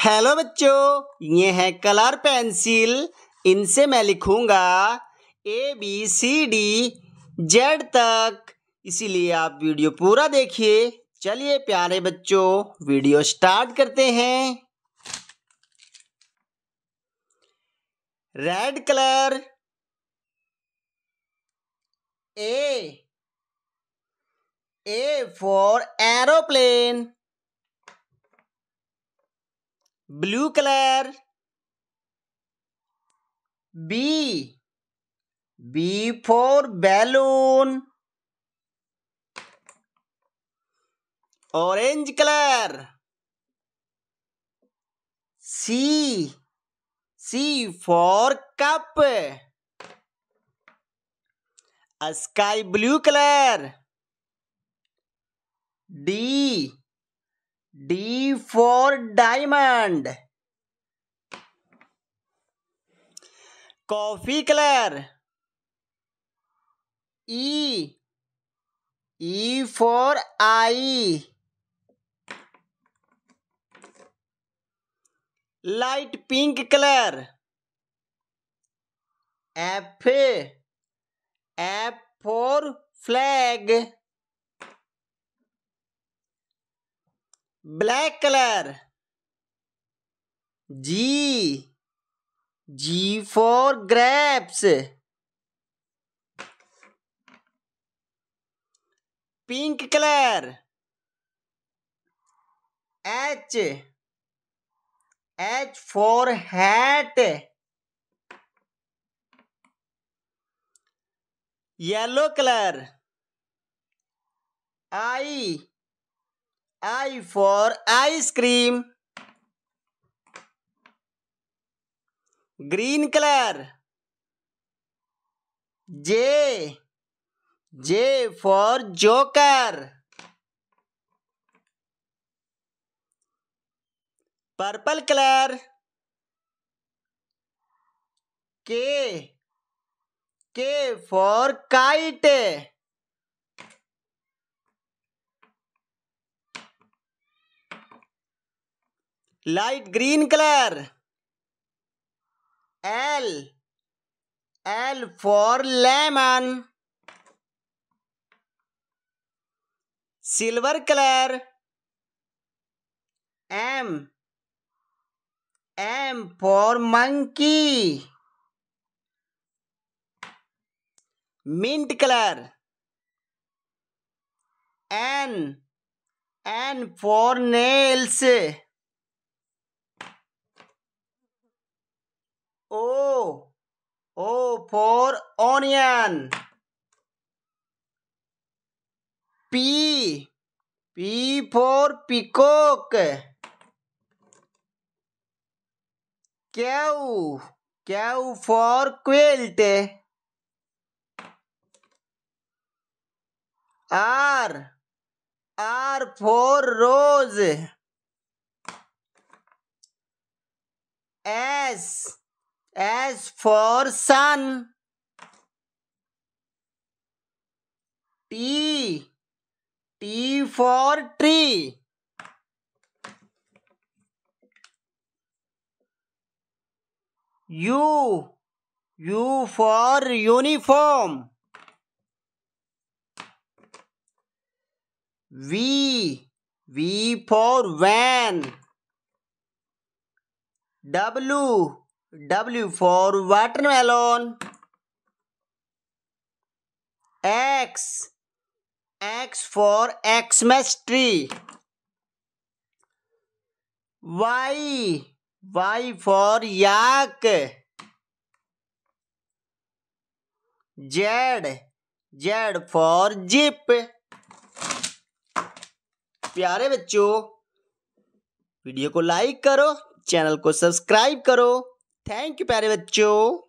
Hello बच्चों ये है कलर पेंसिल इनसे मैं लिखूंगा A B C D Z तक इसीलिए आप वीडियो पूरा देखिए चलिए प्यारे बच्चों वीडियो स्टार्ट करते हैं red colour A A for aeroplane blue colour B B for balloon orange colour C C for cup sky blue colour D D for diamond coffee colour E E for eye light pink colour F F for flag black colour G G for grapes pink colour H H for hat yellow colour I I for ice cream. Green color. J. J for joker. Purple color. K. K for kite. Light green colour L L for lemon silver colour M M for monkey mint colour N N for nails O. O for onion. P. P for peacock. Q, Q for quilt. R. R for rose. S. As for sun, T, T for tree. U, U for uniform. V, V for van. W, W for watermelon. X. X for Xmas tree. Y. Y for yak. Z. Z for jeep. प्यारे बच्चों video को like करो channel को subscribe करो thank you प्यारे बच्चों